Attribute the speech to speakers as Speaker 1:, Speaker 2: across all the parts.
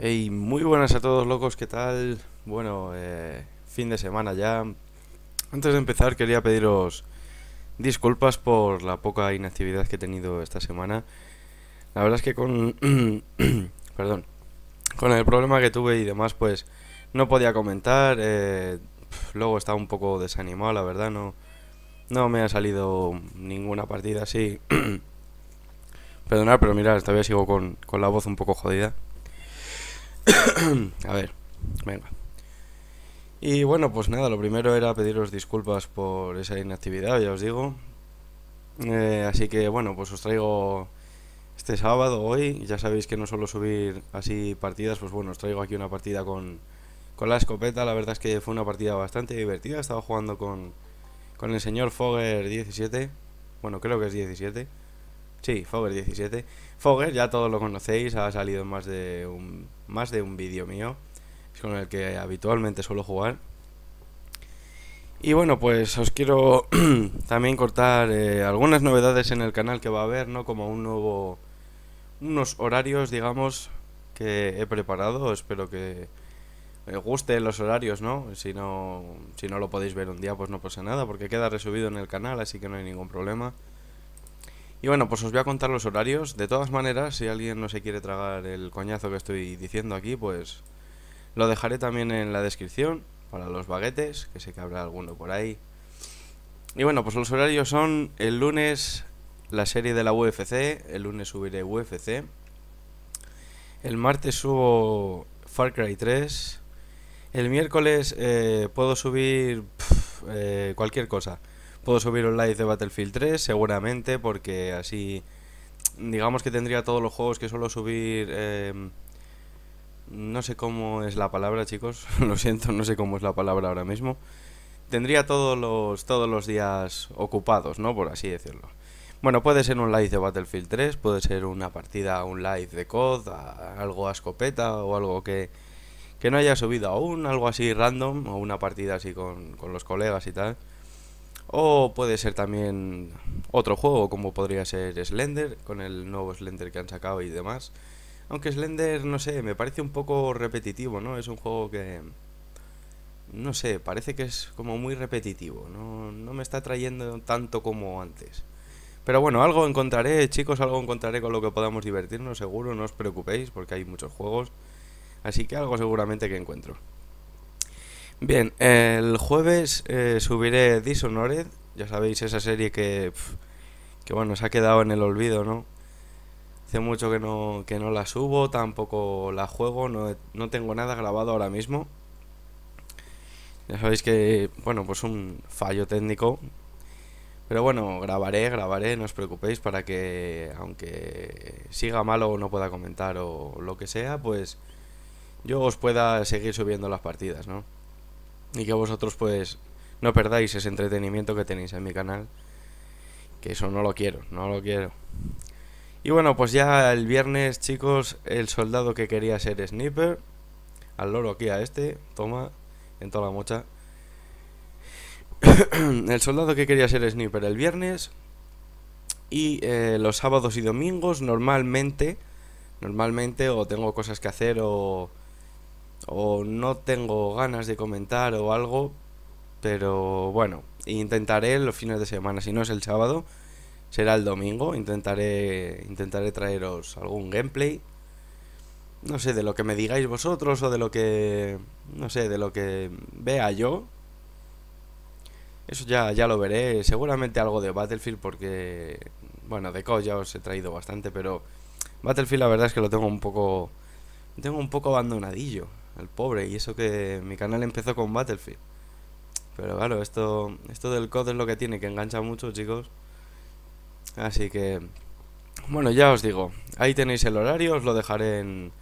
Speaker 1: Hey, muy buenas a todos locos, ¿qué tal? Bueno, eh, fin de semana ya. Antes de empezar quería pediros disculpas por la poca inactividad que he tenido esta semana. La verdad es que con... perdón. Con el problema que tuve y demás, pues no podía comentar. Eh, luego estaba un poco desanimado, la verdad. No, no me ha salido ninguna partida así. Perdonar, pero mirad, todavía sigo con, con la voz un poco jodida. a ver, venga. Y bueno, pues nada, lo primero era pediros disculpas por esa inactividad, ya os digo. Eh, así que bueno, pues os traigo este sábado, hoy, ya sabéis que no suelo subir así partidas, pues bueno, os traigo aquí una partida con, con la escopeta, la verdad es que fue una partida bastante divertida, estaba jugando con, con el señor Fogger 17, bueno, creo que es 17, sí, Fogger 17, Fogger ya todos lo conocéis, ha salido en más de un más de un vídeo mío, con el que habitualmente suelo jugar. Y bueno, pues os quiero también cortar eh, algunas novedades en el canal que va a haber, ¿no? Como un nuevo... unos horarios, digamos, que he preparado, espero que os guste los horarios, ¿no? Si no si no lo podéis ver un día, pues no pasa nada, porque queda resubido en el canal, así que no hay ningún problema. Y bueno, pues os voy a contar los horarios. De todas maneras, si alguien no se quiere tragar el coñazo que estoy diciendo aquí, pues lo dejaré también en la descripción para los baguetes, que sé que habrá alguno por ahí. Y bueno, pues los horarios son el lunes la serie de la UFC, el lunes subiré UFC. El martes subo Far Cry 3. El miércoles eh, puedo subir eh, cualquier cosa. Puedo subir un live de Battlefield 3, seguramente, porque así. Digamos que tendría todos los juegos que suelo subir. Em, no sé cómo es la palabra, chicos. Lo siento, no sé cómo es la palabra ahora mismo. Tendría todos los, todos los días ocupados, ¿no? Por así decirlo. Bueno, puede ser un live de Battlefield 3, puede ser una partida, un live de COD, algo a escopeta o algo que, que no haya subido aún, algo así random, o una partida así con los colegas y tal. O puede ser también otro juego, como podría ser Slender, con el nuevo Slender que han sacado y demás. Aunque Slender, no sé, me parece un poco repetitivo, ¿no? Es un juego que... No sé, parece que es como muy repetitivo, no, no me está trayendo tanto como antes. Pero bueno, algo encontraré, chicos, algo encontraré con lo que podamos divertirnos, seguro, no os preocupéis, porque hay muchos juegos. Así que algo seguramente que encuentro. Bien, el jueves eh, subiré Dishonored, ya sabéis, esa serie que, que bueno, se ha quedado en el olvido, ¿no? Hace mucho que no, que no la subo, tampoco la juego, no, no tengo nada grabado ahora mismo. Ya sabéis que, bueno, pues un fallo técnico. Pero bueno, grabaré, grabaré, no os preocupéis para que, aunque siga malo o no pueda comentar o lo que sea, pues yo os pueda seguir subiendo las partidas, ¿no? y que vosotros pues no perdáis ese entretenimiento que tenéis en mi canal. Que eso no lo quiero, no lo quiero. Y bueno, pues ya el viernes, chicos, el soldado que quería ser sniper, al loro aquí a este, toma, en toda la mocha. el soldado que quería ser sniper el viernes y eh, los sábados y domingos normalmente, normalmente o tengo cosas que hacer o o no tengo ganas de comentar o algo, pero bueno, intentaré los fines de semana, si no es el sábado, será el domingo, intentaré intentaré traeros algún gameplay. No sé, de lo que me digáis vosotros o de lo que no sé, de lo que vea yo. Eso ya ya lo veré, seguramente algo de Battlefield porque bueno, de COD ya os he traído bastante, pero Battlefield la verdad es que lo tengo un poco tengo un poco abandonadillo al pobre. Y eso que mi canal empezó con Battlefield. Pero claro, esto, esto del code es lo que tiene, que engancha mucho, chicos. Así que, bueno, ya os digo, ahí tenéis el horario, os lo dejaré en,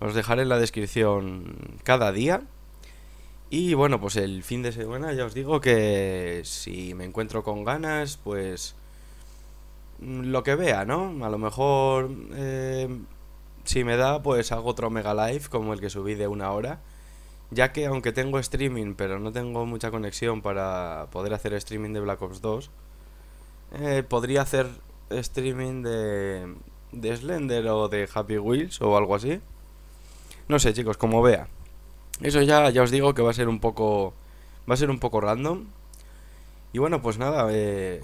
Speaker 1: os dejaré en la descripción cada día. Y bueno, pues el fin de semana ya os digo que si me encuentro con ganas, pues mm, lo que vea, ¿no? A lo mejor... Eh, si me da, pues hago otro mega live como el que subí de una hora. Ya que aunque tengo streaming, pero no tengo mucha conexión para poder hacer streaming de Black Ops 2, eh, podría hacer streaming de, de Slender o de Happy Wheels o algo así. No sé, chicos, como vea. Eso ya, ya os digo que va a ser un poco. Va a ser un poco random. Y bueno, pues nada, eh,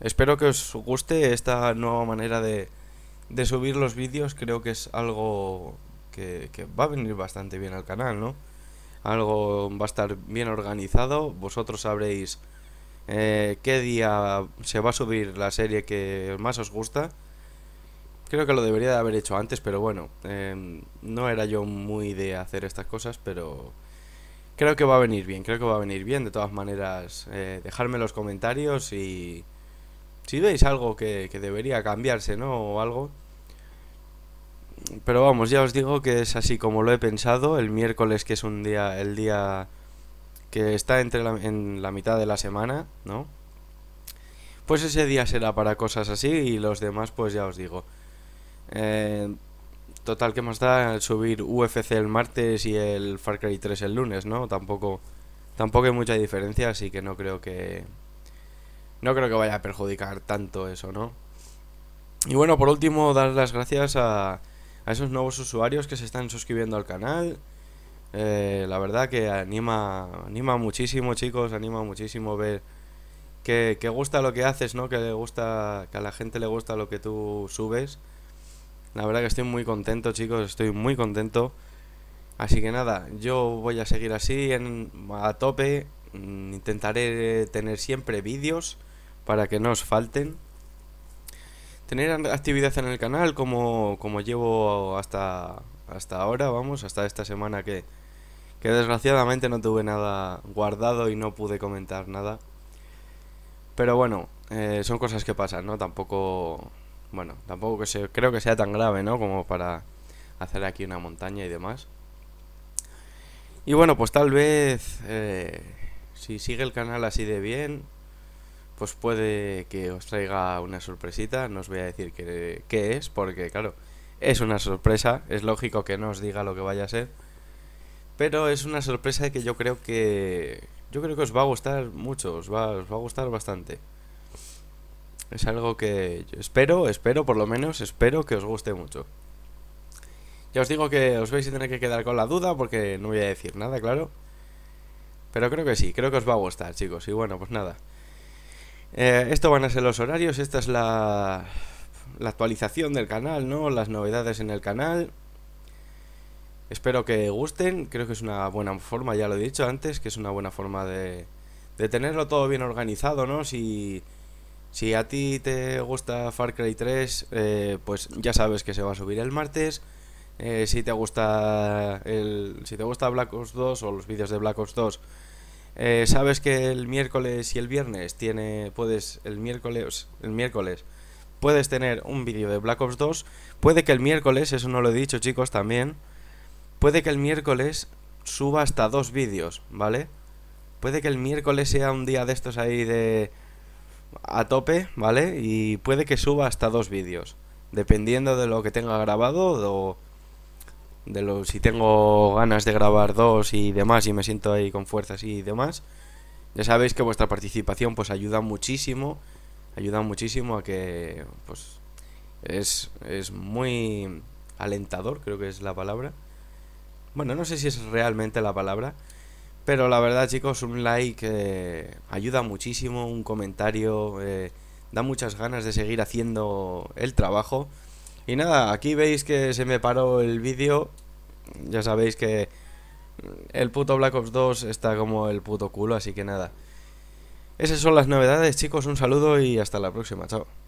Speaker 1: espero que os guste esta nueva manera de, de subir los vídeos creo que es algo que, va a venir bastante bien al canal, ¿no? Algo va a estar bien organizado, vosotros sabréis eh, qué día se va a subir la serie que más os gusta. Creo que lo debería de haber hecho antes, pero bueno, em, no era yo muy de hacer estas cosas, pero creo que va a venir bien, creo que va a venir bien. De todas maneras, eh, dejadme los comentarios y si veis algo que, debería cambiarse, ¿no? O algo. Pero vamos, ya os digo que es así como lo he pensado. El miércoles, que es un día, el día que está entre en la mitad de la semana, ¿no? Pues ese día será para cosas así y los demás, pues ya os digo. Eh, total, que más da subir UFC el martes y el Far Cry 3 el lunes, ¿no? Tampoco, tampoco hay mucha diferencia, así que no creo que, no creo que vaya a perjudicar tanto eso, ¿no? Y bueno, por último, dar las gracias a, a esos nuevos usuarios que se están suscribiendo al canal. Eh, la verdad que anima, anima muchísimo, chicos, anima muchísimo ver que, gusta lo que haces, ¿no? Que le gusta, que a la gente le gusta lo que tú subes. La verdad que estoy muy contento, chicos, estoy muy contento. Así que nada, yo voy a seguir así en, a tope. Mm, intentaré tener siempre vídeos para que no os falten. Tener actividad en el canal como, como llevo hasta, hasta ahora, vamos, hasta esta semana que, desgraciadamente no tuve nada guardado y no pude comentar nada. Pero bueno, eh, son cosas que pasan, ¿no? Tampoco, bueno, tampoco que se, creo que sea tan grave, ¿no? Como para hacer aquí una montaña y demás. Y bueno, pues tal vez eh, si sigue el canal así de bien, pues puede que os traiga una sorpresita. No os voy a decir qué, es, porque claro, es una sorpresa. Es lógico que no os diga lo que vaya a ser. Pero es una sorpresa que yo creo que. Yo creo que os va a gustar mucho, os va, os va a gustar bastante. Es algo que espero, espero, por lo menos, espero que os guste mucho. Ya os digo que os vais a tener que quedar con la duda porque no voy a decir nada, claro. Pero creo que sí, creo que os va a gustar, chicos. Y bueno, pues nada. Eh, esto van a ser los horarios, esta es la, actualización del canal, ¿no? Las novedades en el canal. Espero que gusten, creo que es una buena forma, ya lo he dicho antes, que es una buena forma de, tenerlo todo bien organizado, ¿no? Si, si a ti te gusta Far Cry 3, eh, pues ya sabes que se va a subir el martes. Eh, si te gusta el, si te gusta Black Ops 2 o los vídeos de Black Ops 2, eh, sabes que el miércoles y el viernes tiene, puedes, el miércoles, el miércoles puedes tener un vídeo de Black Ops 2. Puede que el miércoles, eso no lo he dicho chicos también, puede que el miércoles suba hasta dos vídeos, ¿vale? Puede que el miércoles sea un día de estos ahí de a tope, ¿vale? Y puede que suba hasta dos vídeos, dependiendo de lo que tenga grabado o de los si tengo ganas de grabar dos y demás y me siento ahí con fuerzas y demás ya sabéis que vuestra participación pues ayuda muchísimo ayuda muchísimo a que pues es, es muy alentador creo que es la palabra bueno no sé si es realmente la palabra pero la verdad chicos un like eh, ayuda muchísimo un comentario eh, da muchas ganas de seguir haciendo el trabajo y nada, aquí veis que se me paró el vídeo. Ya sabéis que el puto Black Ops 2 está como el puto culo, así que nada. Esas son las novedades, chicos. Un saludo y hasta la próxima. Chao.